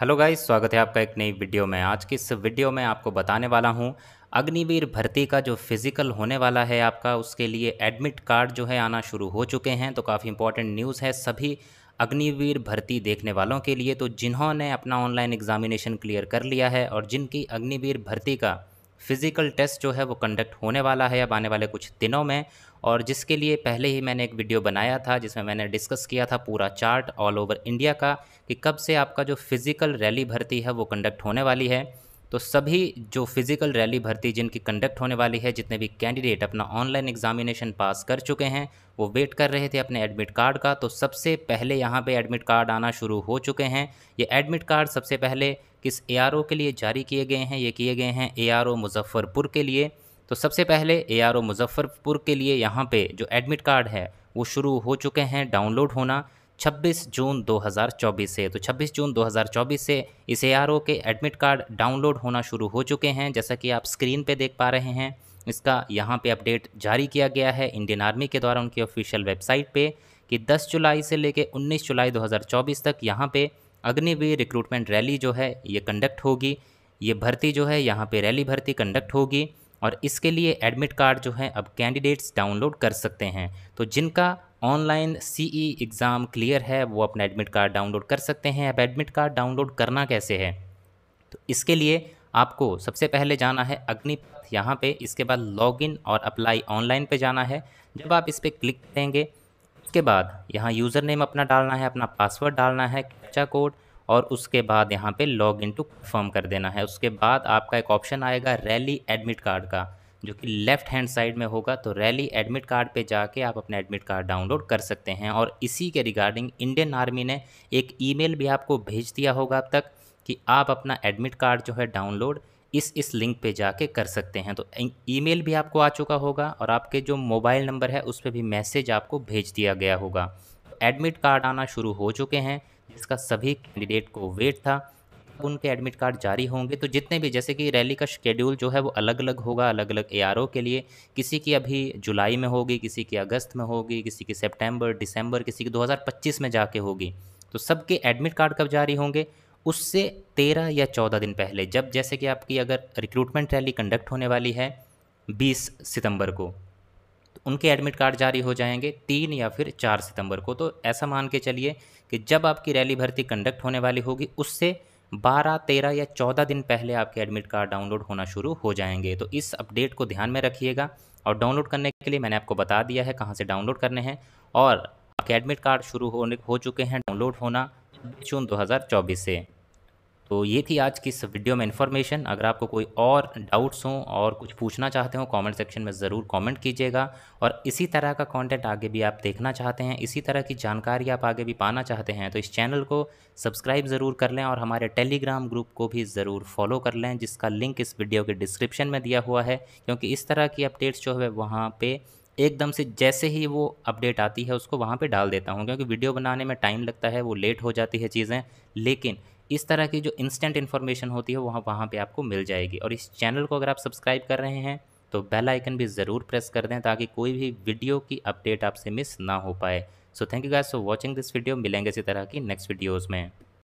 hello guys स्वागत है आपका एक नई वीडियो में आज की इस वीडियो में आपको बताने वाला हूँ अग्निवीर भर्ती का जो फिज़िकल होने वाला है आपका उसके लिए एडमिट कार्ड जो है आना शुरू हो चुके हैं तो काफ़ी इंपॉर्टेंट न्यूज़ है सभी अग्निवीर भर्ती देखने वालों के लिए तो जिन्होंने अपना ऑनलाइन एग्जामिनेशन क्लियर कर लिया है और जिनकी अग्निवीर भर्ती का फ़िज़िकल टेस्ट जो है वो कंडक्ट होने वाला है अब आने वाले कुछ दिनों में और जिसके लिए पहले ही मैंने एक वीडियो बनाया था जिसमें मैंने डिस्कस किया था पूरा चार्ट ऑल ओवर इंडिया का कि कब से आपका जो फ़िज़िकल रैली भर्ती है वो कंडक्ट होने वाली है तो सभी जो फिज़िकल रैली भर्ती जिनकी कंडक्ट होने वाली है जितने भी कैंडिडेट अपना ऑनलाइन एग्जामिनेशन पास कर चुके हैं वो वेट कर रहे थे अपने एडमिट कार्ड का तो सबसे पहले यहाँ पे एडमिट कार्ड आना शुरू हो चुके हैं ये एडमिट कार्ड सबसे पहले किस ए के लिए जारी किए गए हैं ये किए गए हैं ए मुजफ्फ़रपुर के लिए तो सबसे पहले ए मुजफ्फ़रपुर के लिए यहाँ पर जो एडमिट कार्ड है वो शुरू हो चुके हैं डाउनलोड होना 26 जून 2024 से तो 26 जून 2024 से इस ए के एडमिट कार्ड डाउनलोड होना शुरू हो चुके हैं जैसा कि आप स्क्रीन पे देख पा रहे हैं इसका यहाँ पे अपडेट जारी किया गया है इंडियन आर्मी के द्वारा उनकी ऑफिशियल वेबसाइट पे कि 10 जुलाई से लेके 19 जुलाई 2024 तक यहाँ पे अग्निवीर रिक्रूटमेंट रैली जो है ये कंडक्ट होगी ये भर्ती जो है यहाँ पर रैली भर्ती कंडक्ट होगी और इसके लिए एडमिट कार्ड जो है अब कैंडिडेट्स डाउनलोड कर सकते हैं तो जिनका ऑनलाइन सीई एग्ज़ाम क्लियर है वो अपना एडमिट कार्ड डाउनलोड कर सकते हैं अब एडमिट कार्ड डाउनलोड करना कैसे है तो इसके लिए आपको सबसे पहले जाना है अग्निपथ यहाँ पे इसके बाद लॉगिन और अप्लाई ऑनलाइन पे जाना है जब आप इस पर क्लिक करेंगे उसके बाद यहाँ यूज़र नेम अपना डालना है अपना पासवर्ड डालना है कैप्चा कोड और उसके बाद यहाँ पे लॉग इन टू फॉर्म कर देना है उसके बाद आपका एक ऑप्शन आएगा रैली एडमिट कार्ड का जो कि लेफ़्ट हैंड साइड में होगा तो रैली एडमिट कार्ड पे जाके आप अपना एडमिट कार्ड डाउनलोड कर सकते हैं और इसी के रिगार्डिंग इंडियन आर्मी ने एक ईमेल भी आपको भेज दिया होगा अब तक कि आप अपना एडमिट कार्ड जो है डाउनलोड इस इस लिंक पे जाके कर सकते हैं तो ईमेल भी आपको आ चुका होगा और आपके जो मोबाइल नंबर है उस पर भी मैसेज आपको भेज दिया गया होगा एडमिट तो कार्ड आना शुरू हो चुके हैं जिसका सभी कैंडिडेट को वेट था उनके एडमिट कार्ड जारी होंगे तो जितने भी जैसे कि रैली का शेड्यूल जो है वो अलग अलग होगा अलग अलग एआरओ के लिए किसी की अभी जुलाई में होगी किसी की अगस्त में होगी किसी की सितंबर दिसंबर किसी की 2025 में जाके होगी तो सबके एडमिट कार्ड कब जारी होंगे उससे तेरह या चौदह दिन पहले जब जैसे कि आपकी अगर रिक्रूटमेंट रैली कंडक्ट होने वाली है बीस सितंबर को तो उनके एडमिट कार्ड जारी हो जाएंगे तीन या फिर चार सितंबर को तो ऐसा मान के चलिए कि जब आपकी रैली भर्ती कंडक्ट होने वाली होगी उससे बारह तेरह या चौदह दिन पहले आपके एडमिट कार्ड डाउनलोड होना शुरू हो जाएंगे तो इस अपडेट को ध्यान में रखिएगा और डाउनलोड करने के लिए मैंने आपको बता दिया है कहाँ से डाउनलोड करने हैं और आपके एडमिट कार्ड शुरू होने हो चुके हैं डाउनलोड होना जून दो से तो ये थी आज की इस वीडियो में इन्फॉर्मेशन अगर आपको कोई और डाउट्स हों और कुछ पूछना चाहते हो कमेंट सेक्शन में ज़रूर कमेंट कीजिएगा और इसी तरह का कंटेंट आगे भी आप देखना चाहते हैं इसी तरह की जानकारी आप आगे भी पाना चाहते हैं तो इस चैनल को सब्सक्राइब ज़रूर कर लें और हमारे टेलीग्राम ग्रुप को भी ज़रूर फॉलो कर लें जिसका लिंक इस वीडियो के डिस्क्रिप्शन में दिया हुआ है क्योंकि इस तरह की अपडेट्स जो है वहाँ पर एकदम से जैसे ही वो अपडेट आती है उसको वहाँ पर डाल देता हूँ क्योंकि वीडियो बनाने में टाइम लगता है वो लेट हो जाती है चीज़ें लेकिन इस तरह की जो इंस्टेंट इन्फॉर्मेशन होती है वहाँ वहाँ पर आपको मिल जाएगी और इस चैनल को अगर आप सब्सक्राइब कर रहे हैं तो बेल आइकन भी ज़रूर प्रेस कर दें ताकि कोई भी वीडियो की अपडेट आपसे मिस ना हो पाए so thank you guys for watching this video मिलेंगे इसी तरह की नेक्स्ट वीडियोज़ में